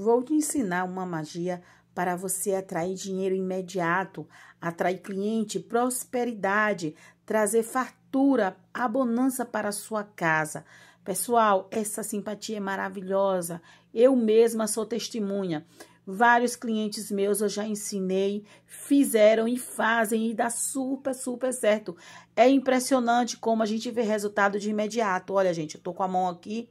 Vou te ensinar uma magia para você atrair dinheiro imediato, atrair cliente, prosperidade, trazer fartura, abonança para a sua casa. Pessoal, essa simpatia é maravilhosa. Eu mesma sou testemunha. Vários clientes meus eu já ensinei, fizeram e fazem e dá super, super certo. É impressionante como a gente vê resultado de imediato. Olha, gente, eu tô com a mão aqui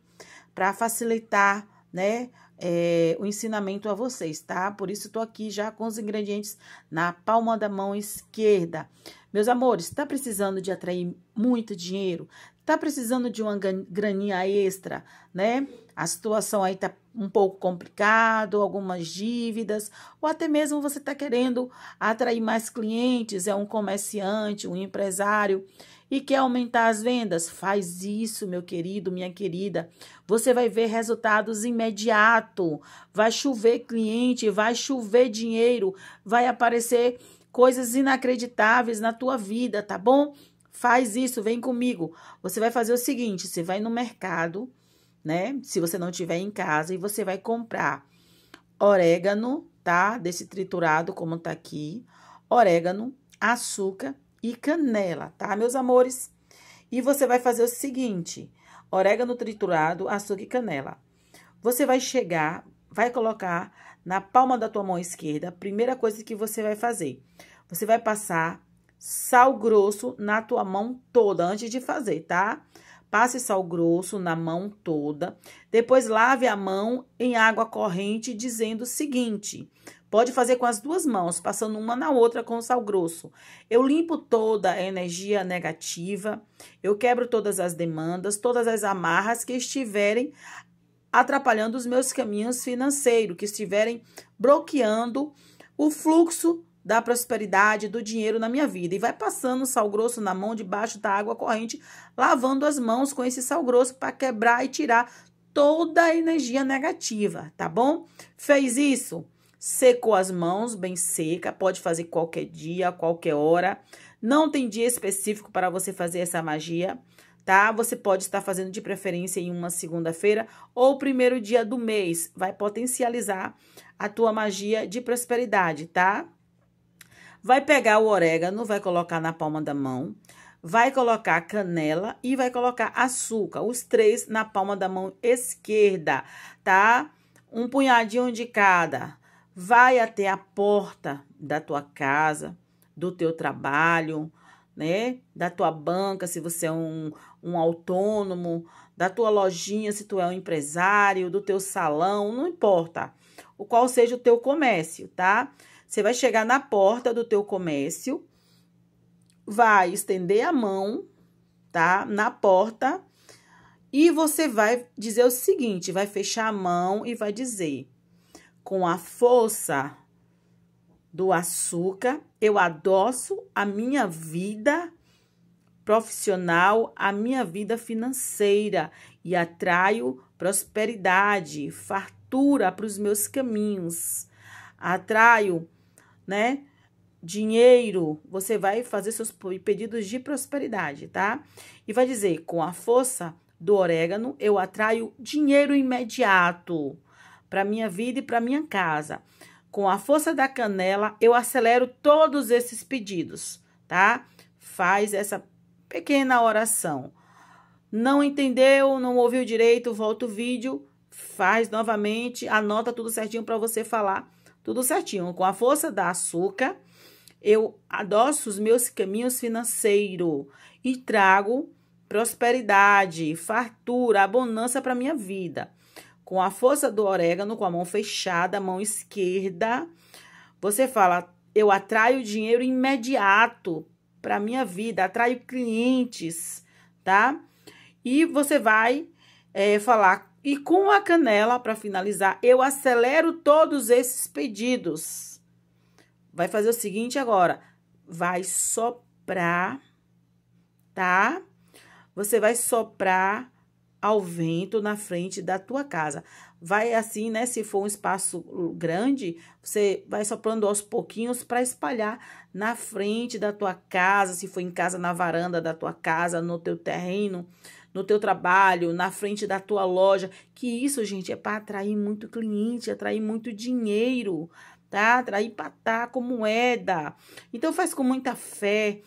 para facilitar né, é, o ensinamento a vocês, tá? Por isso estou aqui já com os ingredientes na palma da mão esquerda. Meus amores, Tá precisando de atrair muito dinheiro? Tá precisando de uma graninha extra, né? A situação aí tá um pouco complicado, algumas dívidas, ou até mesmo você tá querendo atrair mais clientes, é um comerciante, um empresário e quer aumentar as vendas? Faz isso, meu querido, minha querida. Você vai ver resultados imediato. Vai chover cliente, vai chover dinheiro, vai aparecer coisas inacreditáveis na tua vida, tá bom? Faz isso, vem comigo. Você vai fazer o seguinte, você vai no mercado, né? Se você não tiver em casa e você vai comprar orégano, tá? Desse triturado como tá aqui, orégano, açúcar e canela, tá, meus amores? E você vai fazer o seguinte, orégano triturado, açúcar e canela. Você vai chegar, vai colocar na palma da tua mão esquerda, primeira coisa que você vai fazer, você vai passar sal grosso na tua mão toda antes de fazer, tá? Passe sal grosso na mão toda. Depois lave a mão em água corrente, dizendo o seguinte: Pode fazer com as duas mãos, passando uma na outra com o sal grosso. Eu limpo toda a energia negativa, eu quebro todas as demandas, todas as amarras que estiverem atrapalhando os meus caminhos financeiros, que estiverem bloqueando o fluxo da prosperidade, do dinheiro na minha vida. E vai passando sal grosso na mão, debaixo da água corrente, lavando as mãos com esse sal grosso para quebrar e tirar toda a energia negativa, tá bom? Fez isso? Secou as mãos bem seca, pode fazer qualquer dia, qualquer hora. Não tem dia específico para você fazer essa magia tá? Você pode estar fazendo de preferência em uma segunda-feira ou primeiro dia do mês. Vai potencializar a tua magia de prosperidade, tá? Vai pegar o orégano, vai colocar na palma da mão, vai colocar canela e vai colocar açúcar, os três na palma da mão esquerda, tá? Um punhadinho de cada. Vai até a porta da tua casa, do teu trabalho, né? Da tua banca, se você é um, um autônomo, da tua lojinha, se tu é um empresário, do teu salão, não importa. O qual seja o teu comércio, tá? Tá? Você vai chegar na porta do teu comércio, vai estender a mão, tá? Na porta e você vai dizer o seguinte, vai fechar a mão e vai dizer: com a força do açúcar, eu adoço a minha vida profissional, a minha vida financeira e atraio prosperidade, fartura para os meus caminhos. Atraio né? Dinheiro, você vai fazer seus pedidos de prosperidade, tá? E vai dizer: com a força do orégano, eu atraio dinheiro imediato para minha vida e para minha casa. Com a força da canela, eu acelero todos esses pedidos, tá? Faz essa pequena oração. Não entendeu, não ouviu direito, volta o vídeo, faz novamente, anota tudo certinho para você falar tudo certinho. Com a força da açúcar, eu adoço os meus caminhos financeiros e trago prosperidade, fartura, abundância para minha vida. Com a força do orégano, com a mão fechada, a mão esquerda, você fala: eu atraio dinheiro imediato para minha vida, atraio clientes, tá? E você vai é, falar e com a canela, para finalizar, eu acelero todos esses pedidos. Vai fazer o seguinte agora. Vai soprar, tá? Você vai soprar ao vento na frente da tua casa. Vai assim, né? Se for um espaço grande, você vai soprando aos pouquinhos para espalhar na frente da tua casa, se for em casa, na varanda da tua casa, no teu terreno no teu trabalho, na frente da tua loja, que isso, gente, é para atrair muito cliente, atrair muito dinheiro, tá? Atrair patá com moeda. Então faz com muita fé,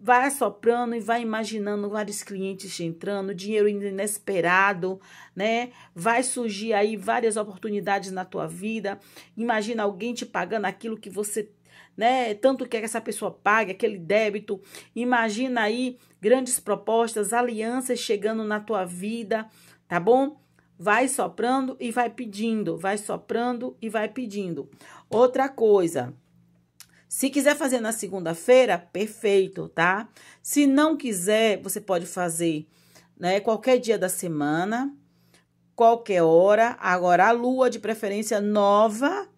vai assoprando e vai imaginando vários clientes entrando, dinheiro inesperado, né? Vai surgir aí várias oportunidades na tua vida. Imagina alguém te pagando aquilo que você né? Tanto que essa pessoa paga aquele débito. Imagina aí grandes propostas, alianças chegando na tua vida, tá bom? Vai soprando e vai pedindo, vai soprando e vai pedindo. Outra coisa, se quiser fazer na segunda-feira, perfeito, tá? Se não quiser, você pode fazer, né, qualquer dia da semana, qualquer hora. Agora a lua de preferência nova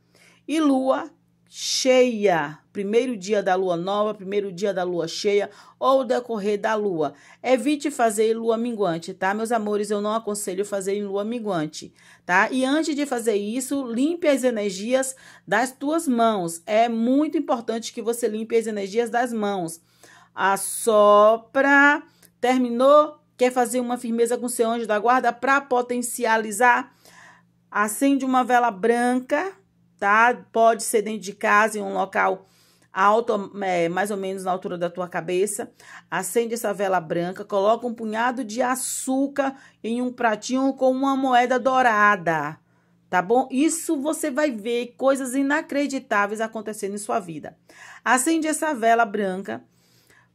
e lua cheia, primeiro dia da lua nova, primeiro dia da lua cheia ou decorrer da lua. Evite fazer em lua minguante, tá? Meus amores, eu não aconselho fazer em lua minguante, tá? E antes de fazer isso, limpe as energias das tuas mãos. É muito importante que você limpe as energias das mãos. Assopra, terminou, quer fazer uma firmeza com seu anjo da guarda para potencializar? Acende uma vela branca tá? Pode ser dentro de casa, em um local alto, é, mais ou menos na altura da tua cabeça. Acende essa vela branca, coloca um punhado de açúcar em um pratinho com uma moeda dourada, tá bom? Isso você vai ver coisas inacreditáveis acontecendo em sua vida. Acende essa vela branca,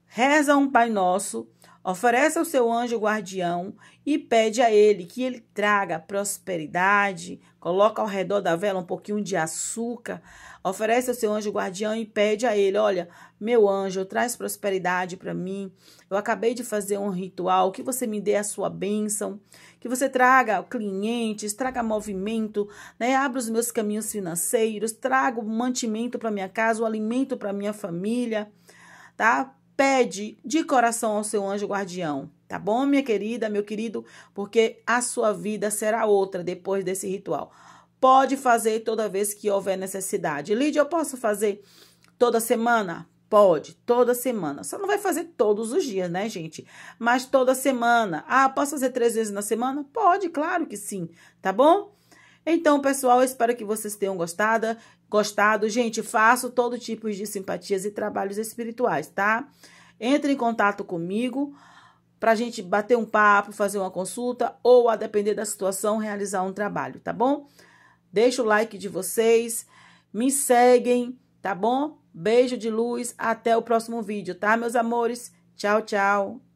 reza um Pai Nosso Oferece ao seu anjo guardião e pede a ele que ele traga prosperidade. Coloca ao redor da vela um pouquinho de açúcar. Oferece ao seu anjo guardião e pede a ele: Olha, meu anjo, traz prosperidade para mim. Eu acabei de fazer um ritual. Que você me dê a sua bênção. Que você traga clientes, traga movimento, né? abra os meus caminhos financeiros, traga o mantimento para minha casa, o alimento para minha família. Tá? pede de coração ao seu anjo guardião, tá bom, minha querida, meu querido? Porque a sua vida será outra depois desse ritual. Pode fazer toda vez que houver necessidade. Lídia, eu posso fazer toda semana? Pode, toda semana. Só não vai fazer todos os dias, né, gente? Mas toda semana. Ah, posso fazer três vezes na semana? Pode, claro que sim, tá bom? Então, pessoal, espero que vocês tenham gostado gostado. Gente, faço todo tipo de simpatias e trabalhos espirituais, tá? Entre em contato comigo para a gente bater um papo, fazer uma consulta ou, a depender da situação, realizar um trabalho, tá bom? Deixa o like de vocês, me seguem, tá bom? Beijo de luz, até o próximo vídeo, tá, meus amores? Tchau, tchau.